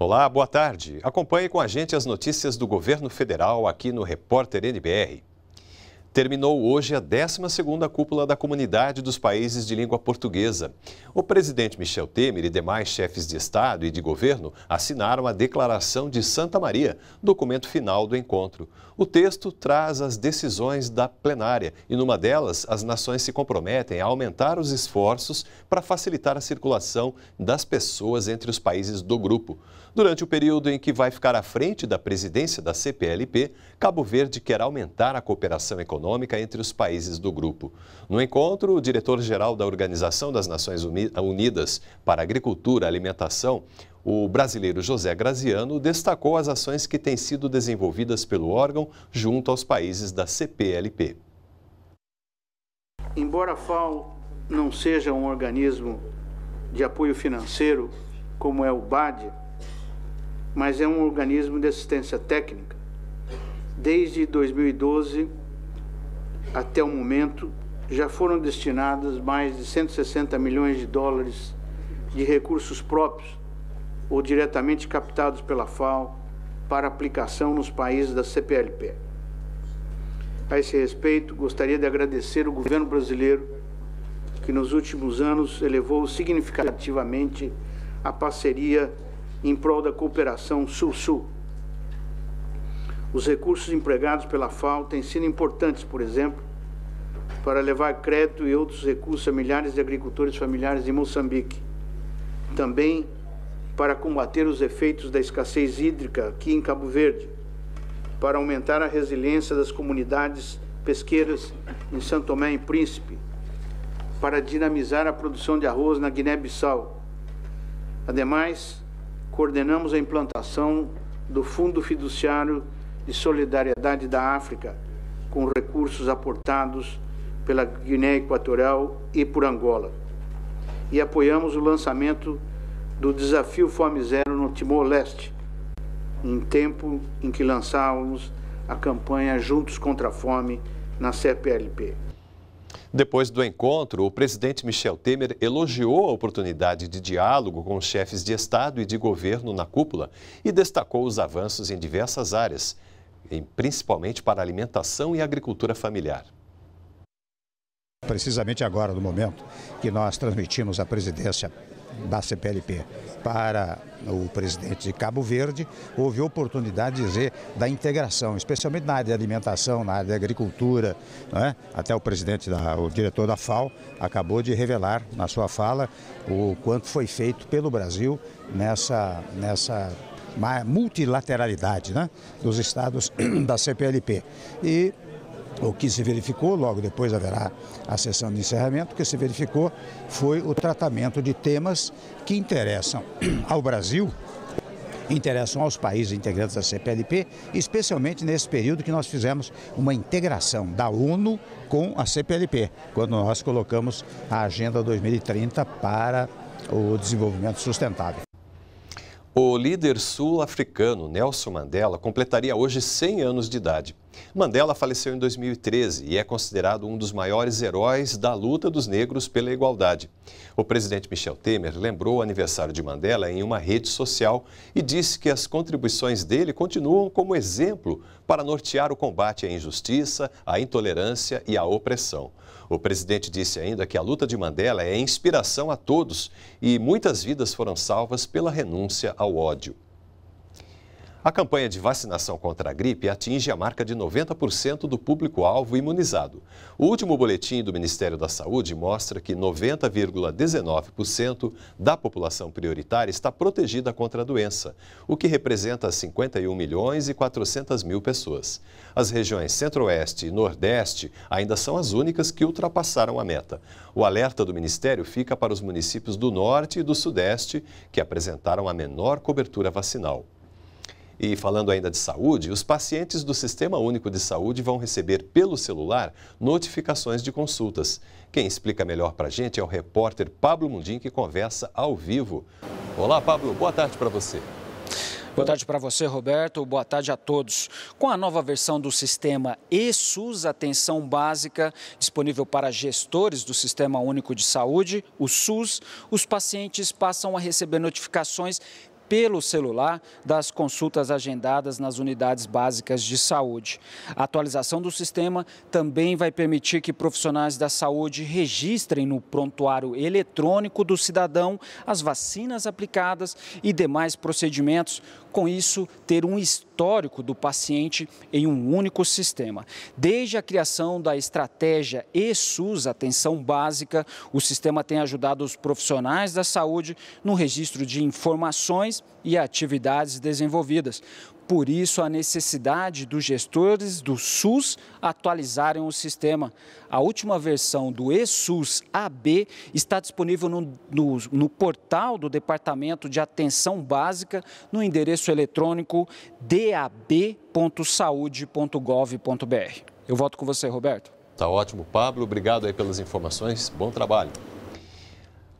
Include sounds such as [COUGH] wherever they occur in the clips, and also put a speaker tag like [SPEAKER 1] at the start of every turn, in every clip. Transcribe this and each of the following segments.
[SPEAKER 1] Olá, boa tarde. Acompanhe com a gente as notícias do governo federal aqui no Repórter NBR terminou hoje a 12ª cúpula da Comunidade dos Países de Língua Portuguesa. O presidente Michel Temer e demais chefes de Estado e de governo assinaram a Declaração de Santa Maria, documento final do encontro. O texto traz as decisões da plenária e numa delas as nações se comprometem a aumentar os esforços para facilitar a circulação das pessoas entre os países do grupo. Durante o período em que vai ficar à frente da presidência da CPLP, Cabo Verde quer aumentar a cooperação econômica econômica entre os países do grupo. No encontro, o diretor-geral da Organização das Nações Unidas para Agricultura, e Alimentação, o brasileiro José Graziano destacou as ações que têm sido desenvolvidas pelo órgão junto aos países da CPLP.
[SPEAKER 2] Embora a FAO não seja um organismo de apoio financeiro, como é o BAD, mas é um organismo de assistência técnica, desde 2012 até o momento, já foram destinadas mais de 160 milhões de dólares de recursos próprios ou diretamente captados pela FAO para aplicação nos países da CPLP. A esse respeito, gostaria de agradecer o governo brasileiro que nos últimos anos elevou significativamente a parceria em prol da cooperação Sul-Sul os recursos empregados pela FAO têm sido importantes, por exemplo, para levar crédito e outros recursos a milhares de agricultores familiares em Moçambique. Também para combater os efeitos da escassez hídrica aqui em Cabo Verde, para aumentar a resiliência das comunidades pesqueiras em São Tomé e Príncipe, para dinamizar a produção de arroz na Guiné-Bissau. Ademais, coordenamos a implantação do Fundo Fiduciário de solidariedade da África, com recursos aportados pela Guiné Equatorial e por Angola. E apoiamos o lançamento do Desafio Fome Zero no Timor-Leste, um tempo em que lançávamos a campanha Juntos contra a Fome na CPLP.
[SPEAKER 1] Depois do encontro, o presidente Michel Temer elogiou a oportunidade de diálogo com os chefes de Estado e de governo na cúpula e destacou os avanços em diversas áreas em, principalmente para alimentação e agricultura familiar.
[SPEAKER 3] Precisamente agora, no momento que nós transmitimos a presidência da CPLP para o presidente de Cabo Verde, houve oportunidade de dizer da integração, especialmente na área de alimentação, na área de agricultura. É? Até o presidente, da, o diretor da FAO, acabou de revelar na sua fala o quanto foi feito pelo Brasil nessa, nessa multilateralidade né, dos estados [CLEARS THROAT] da CPLP. E o que se verificou, logo depois haverá a sessão de encerramento, o que se verificou foi o tratamento de temas que interessam [CLEARS THROAT] ao Brasil, interessam aos países integrantes da CPLP, especialmente nesse período que nós fizemos uma integração da ONU com a CPLP, quando nós colocamos a Agenda 2030 para o desenvolvimento sustentável.
[SPEAKER 1] O líder sul-africano Nelson Mandela completaria hoje 100 anos de idade. Mandela faleceu em 2013 e é considerado um dos maiores heróis da luta dos negros pela igualdade. O presidente Michel Temer lembrou o aniversário de Mandela em uma rede social e disse que as contribuições dele continuam como exemplo para nortear o combate à injustiça, à intolerância e à opressão. O presidente disse ainda que a luta de Mandela é inspiração a todos e muitas vidas foram salvas pela renúncia ao ódio. A campanha de vacinação contra a gripe atinge a marca de 90% do público-alvo imunizado. O último boletim do Ministério da Saúde mostra que 90,19% da população prioritária está protegida contra a doença, o que representa 51 milhões e 400 mil pessoas. As regiões Centro-Oeste e Nordeste ainda são as únicas que ultrapassaram a meta. O alerta do Ministério fica para os municípios do Norte e do Sudeste, que apresentaram a menor cobertura vacinal. E falando ainda de saúde, os pacientes do Sistema Único de Saúde vão receber pelo celular notificações de consultas. Quem explica melhor para a gente é o repórter Pablo Mundim, que conversa ao vivo. Olá, Pablo, boa tarde para você.
[SPEAKER 4] Boa tarde para você, Roberto. Boa tarde a todos. Com a nova versão do sistema ESUS Atenção Básica, disponível para gestores do Sistema Único de Saúde, o SUS, os pacientes passam a receber notificações pelo celular das consultas agendadas nas unidades básicas de saúde. A atualização do sistema também vai permitir que profissionais da saúde registrem no prontuário eletrônico do cidadão as vacinas aplicadas e demais procedimentos, com isso ter um histórico do paciente em um único sistema. Desde a criação da estratégia ESUS Atenção Básica, o sistema tem ajudado os profissionais da saúde no registro de informações e atividades desenvolvidas. Por isso, a necessidade dos gestores do SUS atualizarem o sistema. A última versão do ESUS AB está disponível no, no, no portal do Departamento de Atenção Básica no endereço eletrônico dab.saude.gov.br. Eu volto com você, Roberto.
[SPEAKER 1] Tá ótimo, Pablo. Obrigado aí pelas informações. Bom trabalho.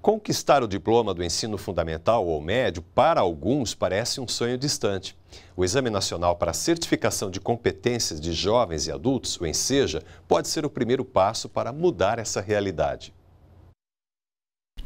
[SPEAKER 1] Conquistar o diploma do ensino fundamental ou médio, para alguns, parece um sonho distante. O Exame Nacional para a Certificação de Competências de Jovens e Adultos, o ENSEJA, pode ser o primeiro passo para mudar essa realidade.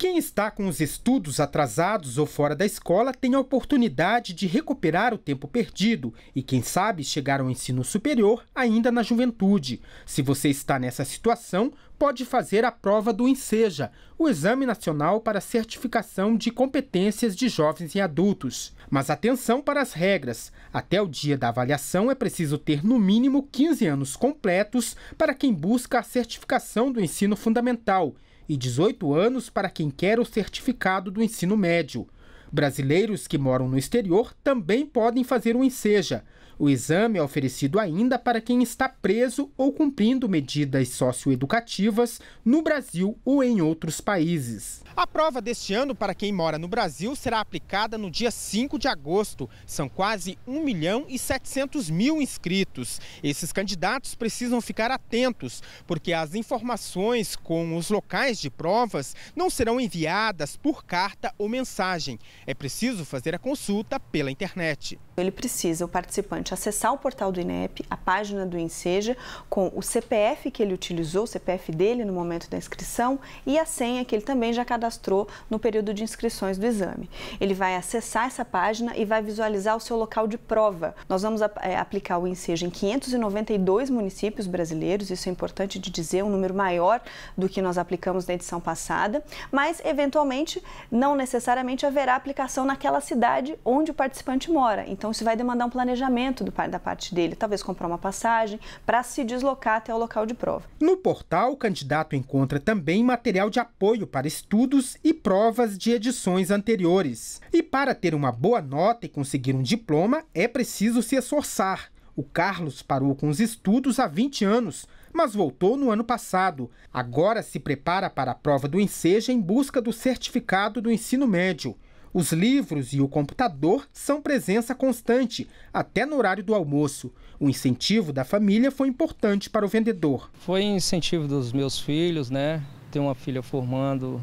[SPEAKER 3] Quem está com os estudos atrasados ou fora da escola tem a oportunidade de recuperar o tempo perdido e, quem sabe, chegar ao ensino superior ainda na juventude. Se você está nessa situação, pode fazer a prova do Enseja, o Exame Nacional para Certificação de Competências de Jovens e Adultos. Mas atenção para as regras. Até o dia da avaliação é preciso ter no mínimo 15 anos completos para quem busca a certificação do ensino fundamental e 18 anos para quem quer o certificado do ensino médio. Brasileiros que moram no exterior também podem fazer o um enseja, o exame é oferecido ainda para quem está preso ou cumprindo medidas socioeducativas no Brasil ou em outros países. A prova deste ano para quem mora no Brasil será aplicada no dia 5 de agosto. São quase 1 milhão e 700 mil inscritos. Esses candidatos precisam ficar atentos, porque as informações com os locais de provas não serão enviadas por carta ou mensagem. É preciso fazer a consulta pela internet. Ele precisa, o participante acessar o portal do INEP,
[SPEAKER 1] a página do INSEJA, com o CPF que ele utilizou, o CPF dele no momento da inscrição e a senha que ele também já cadastrou no período de inscrições do exame. Ele vai acessar essa página e vai visualizar o seu local de prova. Nós vamos eh, aplicar o INSEJA em 592 municípios brasileiros, isso é importante de dizer, um número maior do que nós aplicamos na edição passada, mas eventualmente não necessariamente haverá aplicação naquela cidade onde o participante mora. Então isso vai demandar um planejamento do, da parte dele, talvez comprar uma passagem para se deslocar até o local de prova.
[SPEAKER 3] No portal, o candidato encontra também material de apoio para estudos e provas de edições anteriores. E para ter uma boa nota e conseguir um diploma, é preciso se esforçar. O Carlos parou com os estudos há 20 anos, mas voltou no ano passado. Agora se prepara para a prova do Enseja em busca do certificado do ensino médio. Os livros e o computador são presença constante, até no horário do almoço. O incentivo da família foi importante para o vendedor.
[SPEAKER 4] Foi incentivo dos meus filhos, né? Ter uma filha formando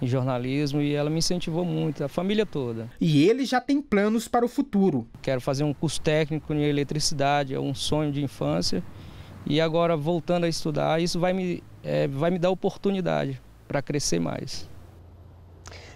[SPEAKER 4] em jornalismo e ela me incentivou muito, a família toda. E ele já tem planos para o futuro. Quero fazer um curso técnico em eletricidade, é um sonho de infância. E agora, voltando a estudar, isso vai me, é, vai me dar oportunidade para crescer mais.